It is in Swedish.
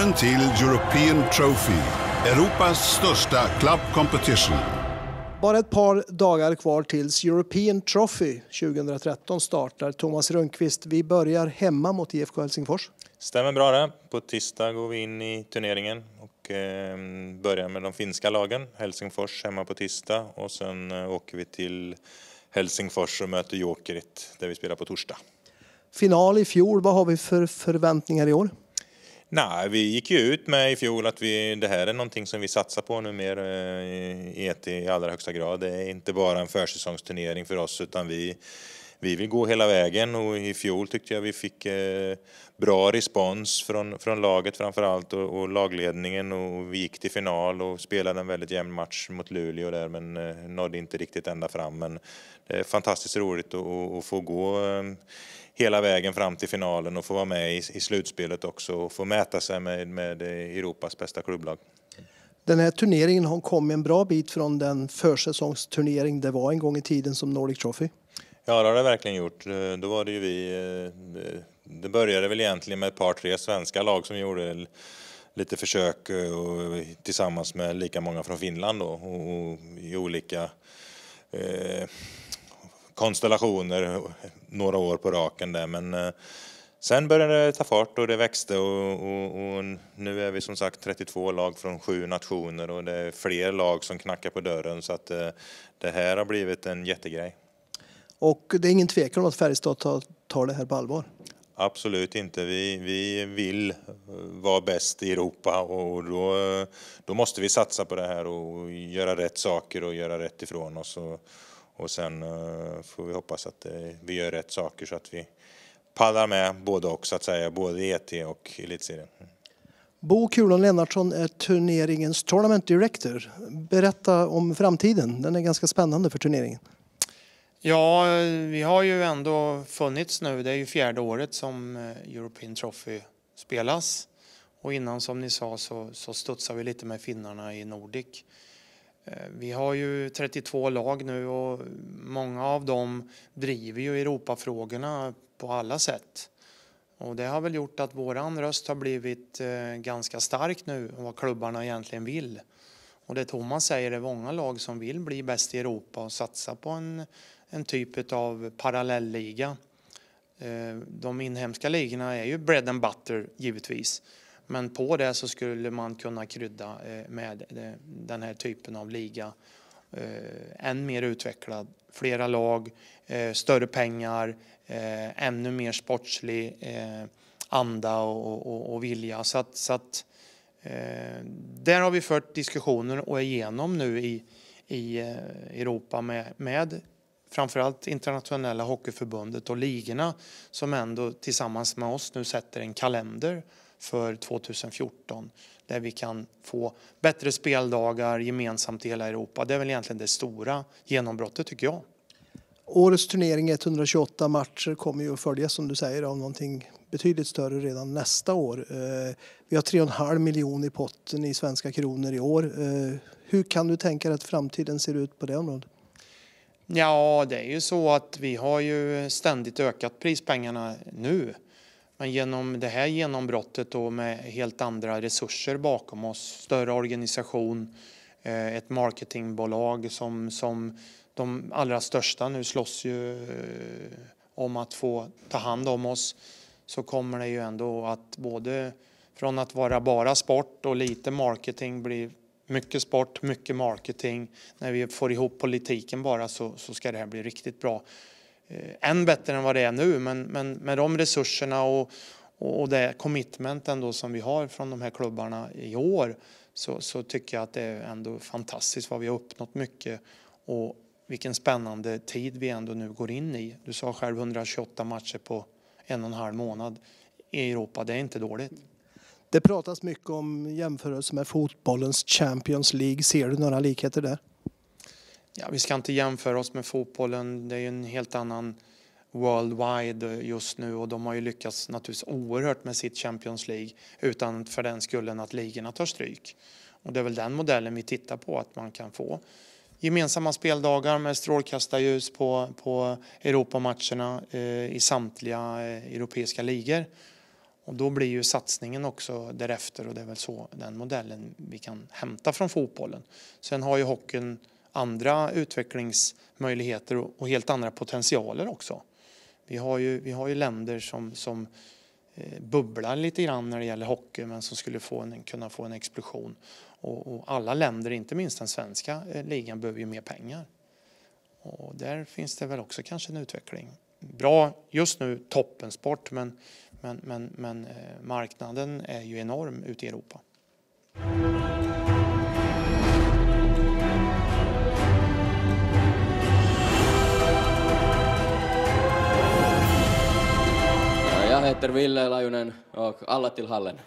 Vinnaren till European Trophy, Europas största club competition. Bara ett par dagar kvar tills European Trophy 2013 startar. Thomas Rönnqvist, vi börjar hemma mot IFK Helsingfors. Stämmer bra det. På tisdag går vi in i turneringen och ehm, börjar med de finska lagen. Helsingfors hemma på tisdag och sen eh, åker vi till Helsingfors och möter Jokerit där vi spelar på torsdag. Final i fjol, vad har vi för förväntningar i år? Nej, vi gick ju ut med i fjol att vi, det här är någonting som vi satsar på nu mer eh, i e i allra högsta grad. Det är inte bara en försäsongsturnering för oss utan vi vi vill gå hela vägen och i fjol tyckte jag vi fick eh, bra respons från, från laget framförallt och, och lagledningen och vi gick till final och spelade en väldigt jämn match mot Luleå där men eh, nådde inte riktigt ända fram. Men det är fantastiskt roligt att, att få gå eh, hela vägen fram till finalen och få vara med i, i slutspelet också och få mäta sig med, med Europas bästa klubblag. Den här turneringen har kommit en bra bit från den försäsongsturnering det var en gång i tiden som Nordic Trophy. Ja, det har det verkligen gjort. Eh, då var det ju vi, eh, det började väl egentligen med ett par, tre svenska lag som gjorde lite försök eh, och, tillsammans med lika många från Finland då, och, i olika eh, konstellationer några år på raken där. Men eh, sen började det ta fart och det växte och, och, och, nu är vi som sagt 32 lag från sju nationer och det är fler lag som knackar på dörren så att eh, det här har blivit en jättegrej. Och det är ingen tvekan om att Färjestad tar, det här på allvar. Absolut inte. Vi, vi vill eh, vara bäst i Europa och då, eh, då måste vi satsa på det här och göra rätt saker och göra rätt ifrån oss. Och, och sen eh, får vi hoppas att vi gör rätt saker så att vi pallar med både och så att säga, både ET och elitserien. Bo Kulon Lennartsson är turneringens Tournament Director. Berätta om framtiden. Den är ganska spännande för turneringen. Ja, vi har ju ändå funnits nu. Det är ju fjärde året som eh, European Trophy spelas. Och innan som ni sa så, så studsar vi lite med finnarna i Nordic. Eh, vi har ju 32 lag nu och många av dem driver ju Europafrågorna på alla sätt. Och det har väl gjort att vår röst har blivit eh, ganska stark nu vad klubbarna egentligen vill. Och det Thomas säger är många lag som vill bli bäst i Europa och satsa på en, en typ av parallellliga. Eh, de inhemska ligorna är ju bread and butter givetvis. Men på det så skulle man kunna krydda eh, med eh, den här typen av liga. Än mer utvecklad, flera lag, större pengar, ännu mer sportslig anda och, vilja. Så att, så att Eh, där har vi fört diskussioner och är igenom nu i, i eh, Europa med, med framförallt internationella hockeyförbundet och ligorna som ändå tillsammans med oss nu sätter en kalender för 2014 där vi kan få bättre speldagar gemensamt i hela Europa. Det är väl egentligen det stora genombrottet tycker jag. Årets turnering, 128 matcher, kommer ju att följas som du säger av någonting betydligt större redan nästa år. Eh, vi har 3,5 miljoner i potten i svenska kronor i år. Eh, hur kan du tänka dig att framtiden ser ut på det området? Ja, det är ju så att vi har ju ständigt ökat prispengarna nu. Men genom det här genombrottet och med helt andra resurser bakom oss, större organisation, eh, ett marketingbolag som, som de allra största nu slåss ju om att få ta hand om oss så kommer det ju ändå att både från att vara bara sport och lite marketing blir mycket sport, mycket marketing. När vi får ihop politiken bara så, så ska det här bli riktigt bra. Eh, än bättre än vad det är nu, men, men med de resurserna och, och det commitment ändå som vi har från de här klubbarna i år så, så tycker jag att det är ändå fantastiskt vad vi har uppnått mycket och vilken spännande tid vi ändå nu går in i. Du sa själv 128 matcher på en och en halv månad i Europa. Det är inte dåligt. Det pratas mycket om jämförelse med fotbollens Champions League. Ser du några likheter där? Ja, vi ska inte jämföra oss med fotbollen. Det är ju en helt annan worldwide just nu och de har ju lyckats naturligtvis oerhört med sitt Champions League utan för den skullen att ligorna tar stryk. Och det är väl den modellen vi tittar på att man kan få gemensamma speldagar med strålkastarljus på, på Europamatcherna eh, i samtliga eh, europeiska ligor. Och då blir ju satsningen också därefter och det är väl så den modellen vi kan hämta från fotbollen. Sen har ju hockeyn andra utvecklingsmöjligheter och, och helt andra potentialer också. Vi har ju, vi har ju länder som, som eh, bubblar lite grann när det gäller hockey men som skulle få en, kunna få en explosion. Och, och alla länder, inte minst den svenska eh, ligan, behöver ju mer pengar. Och där finns det väl också kanske en utveckling. Bra just nu, toppensport, men, men, men, men eh, marknaden är ju enorm ute i Europa. Jag heter Ville Lajunen och alla till hallen.